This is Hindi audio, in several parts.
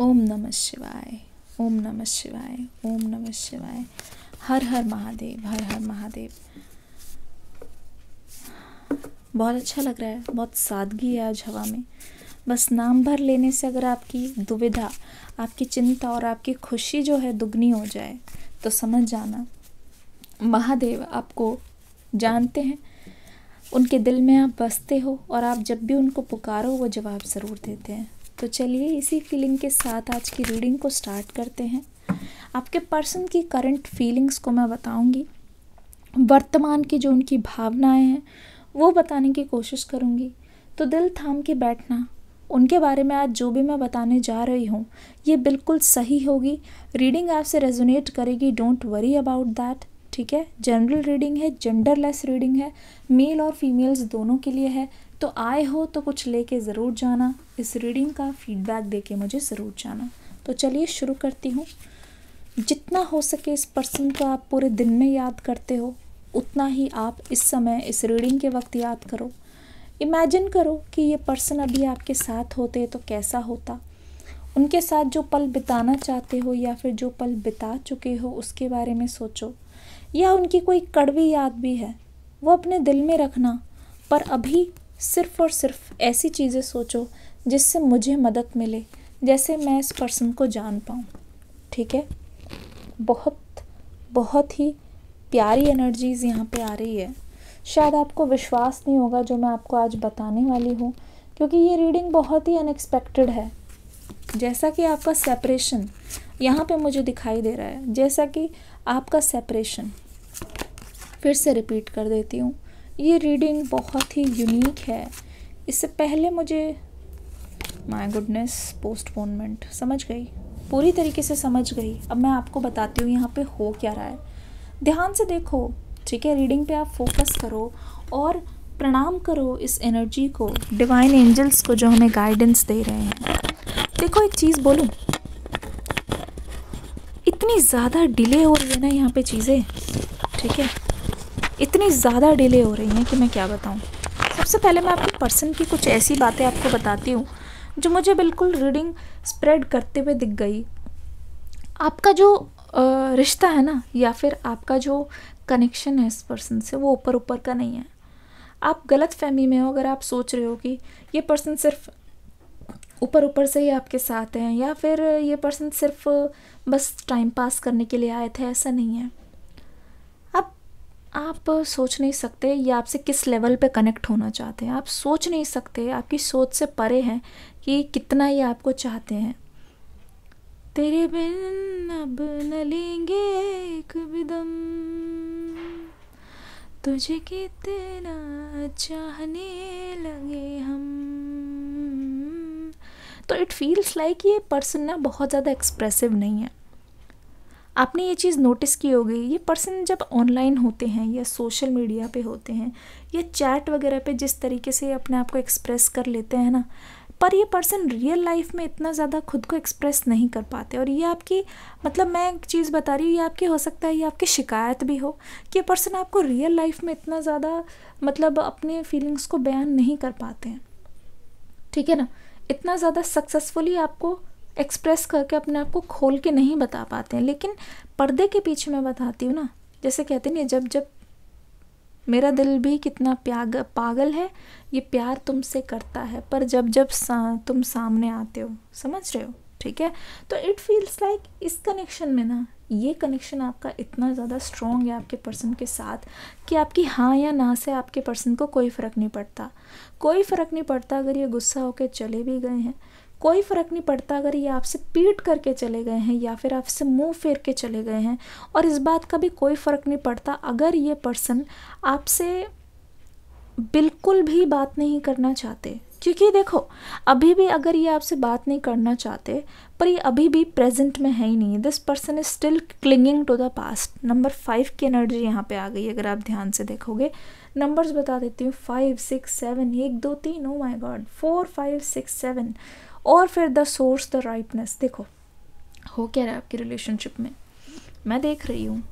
ओम नमः शिवाय ओम नमः शिवाय ओम नमः शिवाय हर हर महादेव हर हर महादेव बहुत अच्छा लग रहा है बहुत सादगी है आज हवा में बस नाम भर लेने से अगर आपकी दुविधा आपकी चिंता और आपकी खुशी जो है दुगनी हो जाए तो समझ जाना महादेव आपको जानते हैं उनके दिल में आप बसते हो और आप जब भी उनको पुकारो वो जवाब ज़रूर देते हैं तो चलिए इसी फीलिंग के साथ आज की रीडिंग को स्टार्ट करते हैं आपके पर्सन की करंट फीलिंग्स को मैं बताऊंगी वर्तमान की जो उनकी भावनाएं हैं वो बताने की कोशिश करूंगी तो दिल थाम के बैठना उनके बारे में आज जो भी मैं बताने जा रही हूँ ये बिल्कुल सही होगी रीडिंग आपसे रेजोनेट करेगी डोंट वरी अबाउट दैट ठीक है जनरल रीडिंग है जेंडरलेस रीडिंग है मेल और फीमेल्स दोनों के लिए है तो आए हो तो कुछ लेके ज़रूर जाना इस रीडिंग का फीडबैक देके मुझे ज़रूर जाना तो चलिए शुरू करती हूँ जितना हो सके इस पर्सन को आप पूरे दिन में याद करते हो उतना ही आप इस समय इस रीडिंग के वक्त याद करो इमेजिन करो कि ये पर्सन अभी आपके साथ होते तो कैसा होता उनके साथ जो पल बिताना चाहते हो या फिर जो पल बिता चुके हो उसके बारे में सोचो या उनकी कोई कड़वी याद भी है वो अपने दिल में रखना पर अभी सिर्फ और सिर्फ ऐसी चीज़ें सोचो जिससे मुझे मदद मिले जैसे मैं इस पर्सन को जान पाऊँ ठीक है बहुत बहुत ही प्यारी एनर्जीज़ यहाँ पे आ रही है शायद आपको विश्वास नहीं होगा जो मैं आपको आज बताने वाली हूँ क्योंकि ये रीडिंग बहुत ही अनएक्सपेक्टेड है जैसा कि आपका सेपरेशन यहाँ पे मुझे दिखाई दे रहा है जैसा कि आपका सेपरेशन फिर से रिपीट कर देती हूँ ये रीडिंग बहुत ही यूनिक है इससे पहले मुझे माय गुडनेस पोस्टपोनमेंट समझ गई पूरी तरीके से समझ गई अब मैं आपको बताती हूँ यहाँ पे हो क्या रहा है ध्यान से देखो ठीक है रीडिंग पे आप फोकस करो और प्रणाम करो इस एनर्जी को डिवाइन एंजल्स को जो हमें गाइडेंस दे रहे हैं देखो एक चीज़ बोलूँ इतनी ज़्यादा डिले हो रही है ना यहाँ पे चीज़ें ठीक है इतनी ज़्यादा डिले हो रही हैं कि मैं क्या बताऊँ सबसे पहले मैं आपके पर्सन की कुछ ऐसी बातें आपको बताती हूँ जो मुझे बिल्कुल रीडिंग स्प्रेड करते हुए दिख गई आपका जो रिश्ता है ना या फिर आपका जो कनेक्शन है इस पर्सन से वो ऊपर ऊपर का नहीं है आप गलत फहमी में हो अगर आप सोच रहे हो कि ये पर्सन सिर्फ ऊपर ऊपर से ही आपके साथ हैं या फिर ये पर्सन सिर्फ बस टाइम पास करने के लिए आए थे ऐसा नहीं है आप सोच नहीं सकते ये आपसे किस लेवल पे कनेक्ट होना चाहते हैं आप सोच नहीं सकते आपकी सोच से परे हैं कि कितना ये आपको चाहते हैं तेरे बिन अब न लेंगे एक बिदम तुझे कितना चाहने लगे हम तो इट फील्स लाइक ये पर्सन ना बहुत ज़्यादा एक्सप्रेसिव नहीं है आपने ये चीज़ नोटिस की होगी ये पर्सन जब ऑनलाइन होते हैं या सोशल मीडिया पे होते हैं या चैट वगैरह पे जिस तरीके से अपने आप को एक्सप्रेस कर लेते हैं ना पर ये पर्सन रियल लाइफ में इतना ज़्यादा खुद को एक्सप्रेस नहीं कर पाते और ये आपकी मतलब मैं एक चीज़ बता रही हूँ ये आपकी हो सकता है ये आपकी शिकायत भी हो कि ये पर्सन आपको रियल लाइफ में इतना ज़्यादा मतलब अपने फीलिंग्स को बयान नहीं कर पाते हैं ठीक है ना इतना ज़्यादा सक्सेसफुली आपको एक्सप्रेस करके अपने आप को खोल के नहीं बता पाते हैं लेकिन पर्दे के पीछे मैं बताती हूँ ना जैसे कहते नहीं जब जब मेरा दिल भी कितना प्याग पागल है ये प्यार तुमसे करता है पर जब जब सा, तुम सामने आते हो समझ रहे हो ठीक है तो इट फील्स लाइक इस कनेक्शन में ना ये कनेक्शन आपका इतना ज़्यादा स्ट्रॉन्ग है आपके पर्सन के साथ कि आपकी हाँ या ना से आपके पर्सन को कोई फ़र्क नहीं पड़ता कोई फ़र्क नहीं पड़ता अगर ये गुस्सा होकर चले भी गए हैं कोई फ़र्क नहीं पड़ता अगर ये आपसे पीट करके चले गए हैं या फिर आपसे मुंह फेर के चले गए हैं और इस बात का भी कोई फ़र्क नहीं पड़ता अगर ये पर्सन आपसे बिल्कुल भी बात नहीं करना चाहते क्योंकि देखो अभी भी अगर ये आपसे बात नहीं करना चाहते पर ये अभी भी प्रेजेंट में है ही नहीं this person is still clinging to the past number five की एनर्जी यहाँ पे आ गई अगर आप ध्यान से देखोगे नंबर्स बता देती हूँ फाइव सिक्स सेवन एक दो तीन oh my god four five six seven और फिर द सोर्स द राइटनेस देखो हो क्या रहा है आपकी रिलेशनशिप में मैं देख रही हूँ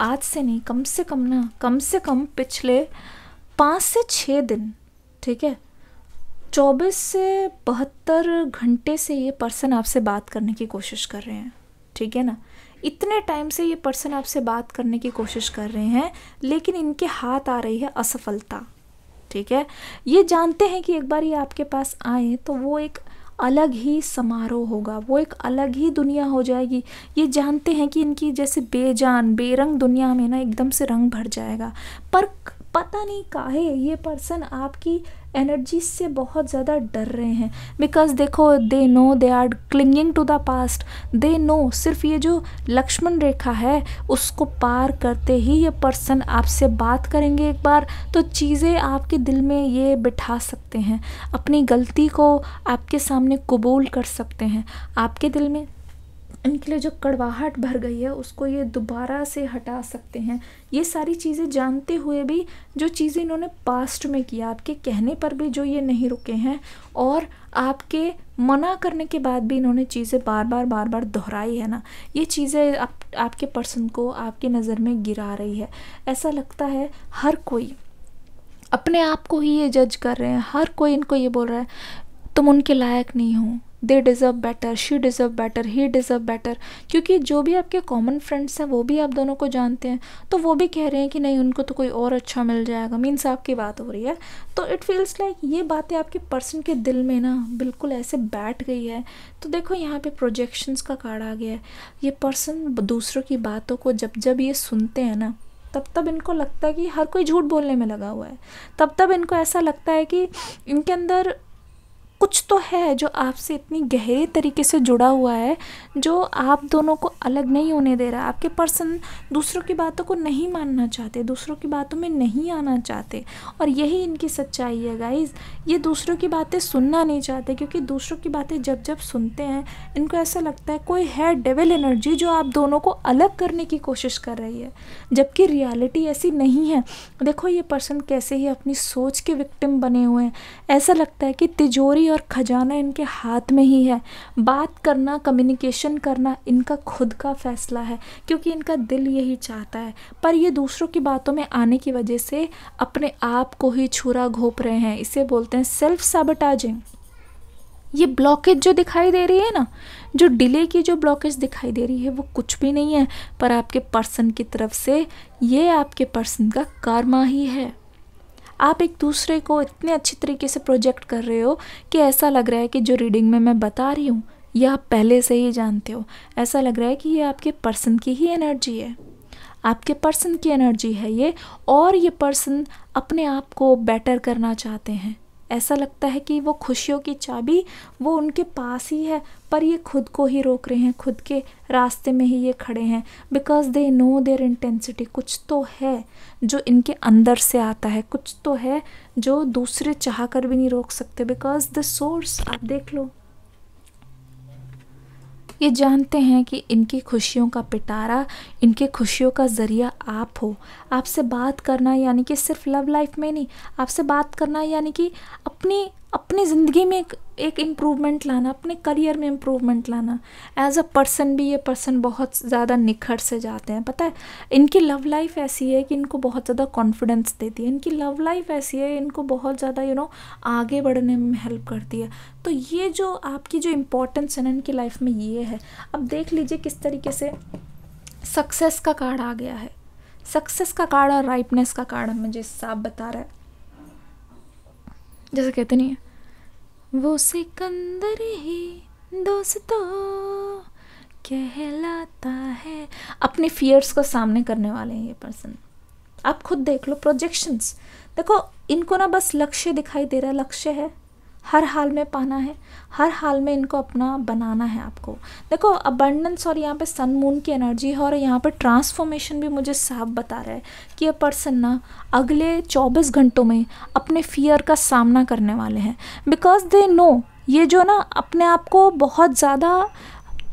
आज से नहीं कम से कम ना कम से कम पिछले पाँच से छः दिन ठीक है चौबीस से बहत्तर घंटे से ये पर्सन आपसे बात करने की कोशिश कर रहे हैं ठीक है ना इतने टाइम से ये पर्सन आपसे बात करने की कोशिश कर रहे हैं लेकिन इनके हाथ आ रही है असफलता ठीक है ये जानते हैं कि एक बार ये आपके पास आए तो वो एक अलग ही समारोह होगा वो एक अलग ही दुनिया हो जाएगी ये जानते हैं कि इनकी जैसे बेजान बेरंग दुनिया में ना एकदम से रंग भर जाएगा पर पता नहीं काहे ये पर्सन आपकी एनर्जी से बहुत ज़्यादा डर रहे हैं बिकॉज देखो they know they are clinging to the past they know सिर्फ ये जो लक्ष्मण रेखा है उसको पार करते ही ये पर्सन आपसे बात करेंगे एक बार तो चीज़ें आपके दिल में ये बिठा सकते हैं अपनी गलती को आपके सामने कबूल कर सकते हैं आपके दिल में इनके लिए जो कड़वाहट भर गई है उसको ये दोबारा से हटा सकते हैं ये सारी चीज़ें जानते हुए भी जो चीज़ें इन्होंने पास्ट में किया आपके कहने पर भी जो ये नहीं रुके हैं और आपके मना करने के बाद भी इन्होंने चीज़ें बार बार बार बार दोहराई है ना ये चीज़ें आप, आपके पर्सन को आपकी नज़र में गिरा रही है ऐसा लगता है हर कोई अपने आप को ही ये जज कर रहे हैं हर कोई इनको ये बोल रहा है तुम उनके लायक नहीं हो they deserve better she deserve better he deserve better क्योंकि जो भी आपके कॉमन फ्रेंड्स हैं वो भी आप दोनों को जानते हैं तो वो भी कह रहे हैं कि नहीं उनको तो कोई और अच्छा मिल जाएगा मीन्स आपकी बात हो रही है तो इट फील्स लाइक ये बातें आपके पर्सन के दिल में ना बिल्कुल ऐसे बैठ गई है तो देखो यहाँ पे प्रोजेक्शंस का कार्ड आ गया है ये पर्सन दूसरों की बातों को जब जब ये सुनते हैं ना तब तब इनको लगता है कि हर कोई झूठ बोलने में लगा हुआ है तब तब इनको ऐसा लगता है कि इनके अंदर कुछ तो है जो आपसे इतनी गहरे तरीके से जुड़ा हुआ है जो आप दोनों को अलग नहीं होने दे रहा आपके पर्सन दूसरों की बातों को नहीं मानना चाहते दूसरों की बातों में नहीं आना चाहते और यही इनकी सच्चाई है गाइज ये दूसरों की बातें सुनना नहीं चाहते क्योंकि दूसरों की बातें जब जब सुनते हैं इनको ऐसा लगता है कोई है डेवल एनर्जी जो आप दोनों को अलग करने की कोशिश कर रही है जबकि रियलिटी ऐसी नहीं है देखो ये पर्सन कैसे ही अपनी सोच के विक्टिम बने हुए हैं ऐसा लगता है कि तिजोरी चाबी और ख़जाना इनके हाथ में ही है बात करना कम्युनिकेशन करना इनका खुद का फ़ैसला है क्योंकि इनका दिल यही चाहता है पर ये दूसरों की बातों में आने की वजह से अपने आप को ही छुरा घोप रहे हैं इसे बोलते हैं सेल्फ साबटाजिंग ये ब्लॉकेज जो दिखाई दे रही है ना जो डिले की जो ब्लॉकेज दिखाई दे रही है वो कुछ भी नहीं है पर आपके पर्सन की तरफ से ये आपके पर्सन का कारमा ही है आप एक दूसरे को इतने अच्छे तरीके से प्रोजेक्ट कर रहे हो कि ऐसा लग रहा है कि जो रीडिंग में मैं बता रही हूँ यह आप पहले से ही जानते हो ऐसा लग रहा है कि ये आपके पर्सन की ही एनर्जी है आपके पर्सन की एनर्जी है ये और ये पर्सन अपने आप को बेटर करना चाहते हैं ऐसा लगता है कि वो खुशियों की चाबी वो उनके पास ही है पर ये खुद को ही रोक रहे हैं खुद के रास्ते में ही ये खड़े हैं because they know their intensity कुछ तो है जो इनके अंदर से आता है कुछ तो है जो दूसरे चाह कर भी नहीं रोक सकते बिकॉज द सोर्स आप देख लो ये जानते हैं कि इनकी खुशियों का पिटारा इनके खुशियों का ज़रिया आप हो आपसे बात करना यानी कि सिर्फ लव लाइफ में नहीं आपसे बात करना यानी कि अपनी अपनी ज़िंदगी में एक एक इम्प्रूवमेंट लाना अपने करियर में इम्प्रूवमेंट लाना एज अ पर्सन भी ये पर्सन बहुत ज़्यादा निखर से जाते हैं पता है इनकी लव लाइफ ऐसी है कि इनको बहुत ज़्यादा कॉन्फिडेंस देती है इनकी लव लाइफ ऐसी है इनको बहुत ज़्यादा यू नो आगे बढ़ने में हेल्प करती है तो ये जो आपकी जो इम्पोर्टेंस है ना इनकी लाइफ में ये है अब देख लीजिए किस तरीके से सक्सेस का कार्ड आ गया है सक्सेस का कार्ड और राइपनेस का कार्ड हमें जिस आप बता रहा है जैसे कहते नहीं है वो सिकंदर ही दोस्तों कहलाता है अपने फियर्स को सामने करने वाले हैं ये पर्सन आप खुद देख लो प्रोजेक्शंस देखो इनको ना बस लक्ष्य दिखाई दे रहा है लक्ष्य है हर हाल में पाना है हर हाल में इनको अपना बनाना है आपको देखो अबंडेंस और यहाँ पे सन मून की एनर्जी है और यहाँ पर ट्रांसफॉर्मेशन भी मुझे साफ बता रहा है कि ये पर्सन ना अगले 24 घंटों में अपने फियर का सामना करने वाले हैं बिकॉज दे नो ये जो ना अपने आप को बहुत ज़्यादा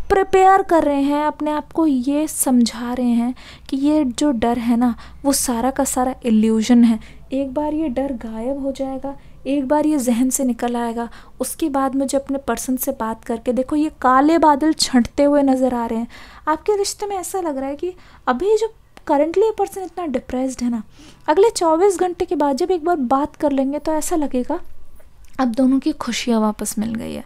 प्रिपेयर कर रहे हैं अपने आप को ये समझा रहे हैं कि ये जो डर है ना वो सारा का सारा इल्यूजन है एक बार ये डर गायब हो जाएगा एक बार ये जहन से निकल आएगा उसके बाद मुझे अपने पर्सन से बात करके देखो ये काले बादल छंटते हुए नज़र आ रहे हैं आपके रिश्ते में ऐसा लग रहा है कि अभी जो करंटली ये पर्सन इतना डिप्रेस्ड है ना अगले चौबीस घंटे के बाद जब एक बार बात कर लेंगे तो ऐसा लगेगा अब दोनों की खुशियाँ वापस मिल गई है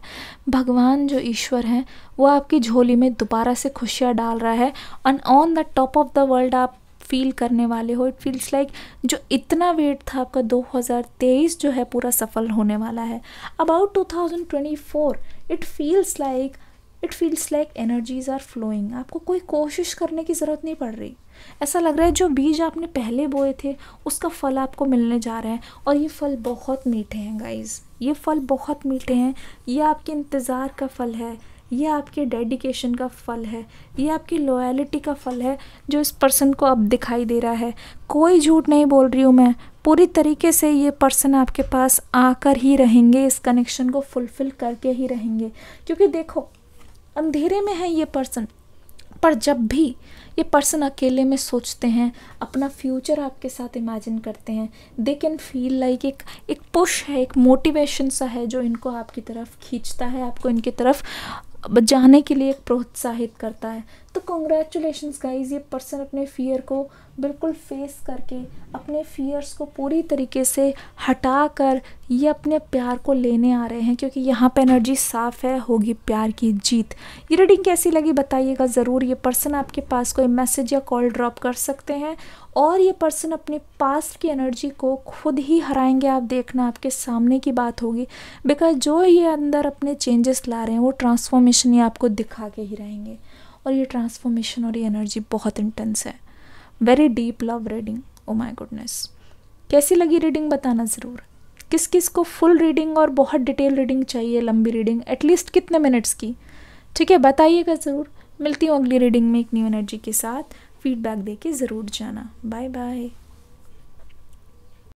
भगवान जो ईश्वर हैं वो आपकी झोली में दोबारा से खुशियाँ डाल रहा है and on the top of the world आप फील करने वाले हो इट फील्स लाइक जो इतना वेट था आपका 2023 जो है पूरा सफल होने वाला है about 2024 it feels like it feels like energies are flowing आपको कोई कोशिश करने की ज़रूरत नहीं पड़ रही ऐसा लग रहा है जो बीज आपने पहले बोए थे उसका फल आपको मिलने जा रहा है और ये फल बहुत मीठे हैं गाइज़ ये फल बहुत मीठे हैं ये आपके इंतज़ार का फल है ये आपके डेडिकेशन का फल है ये आपकी लॉयलिटी का फल है जो इस पर्सन को अब दिखाई दे रहा है कोई झूठ नहीं बोल रही हूँ मैं पूरी तरीके से ये पर्सन आपके पास आकर ही रहेंगे इस कनेक्शन को फुलफ़िल करके ही रहेंगे क्योंकि देखो अंधेरे में है ये पर्सन पर जब भी ये पर्सन अकेले में सोचते हैं अपना फ्यूचर आपके साथ इमेजिन करते हैं दे कैन फील लाइक एक एक पुश है एक मोटिवेशन सा है जो इनको आपकी तरफ खींचता है आपको इनकी तरफ जाने के लिए प्रोत्साहित करता है तो कॉन्ग्रेचुलेशन गाइज ये पर्सन अपने फ़ियर को बिल्कुल फेस करके अपने फ़ियर्स को पूरी तरीके से हटा कर ये अपने प्यार को लेने आ रहे हैं क्योंकि यहाँ पे एनर्जी साफ़ है होगी प्यार की जीत ये रीडिंग कैसी लगी बताइएगा ज़रूर ये पर्सन आपके पास कोई मैसेज या कॉल ड्रॉप कर सकते हैं और ये पर्सन अपने पास्ट की एनर्जी को खुद ही हराएंगे आप देखना आपके सामने की बात होगी बिकॉज जो ये अंदर अपने चेंजेस ला रहे हैं वो ट्रांसफॉर्मेशन ये आपको दिखा के ही रहेंगे और ये ट्रांसफॉर्मेशन और ये एनर्जी बहुत इंटेंस है very deep love reading oh my goodness कैसी लगी रीडिंग बताना ज़रूर किस किस को फुल रीडिंग और बहुत डिटेल रीडिंग चाहिए लंबी रीडिंग एटलीस्ट कितने मिनट्स की ठीक है बताइएगा ज़रूर मिलती हूँ अगली रीडिंग में एक न्यू एनर्जी के साथ फीडबैक दे के ज़रूर जाना बाय बाय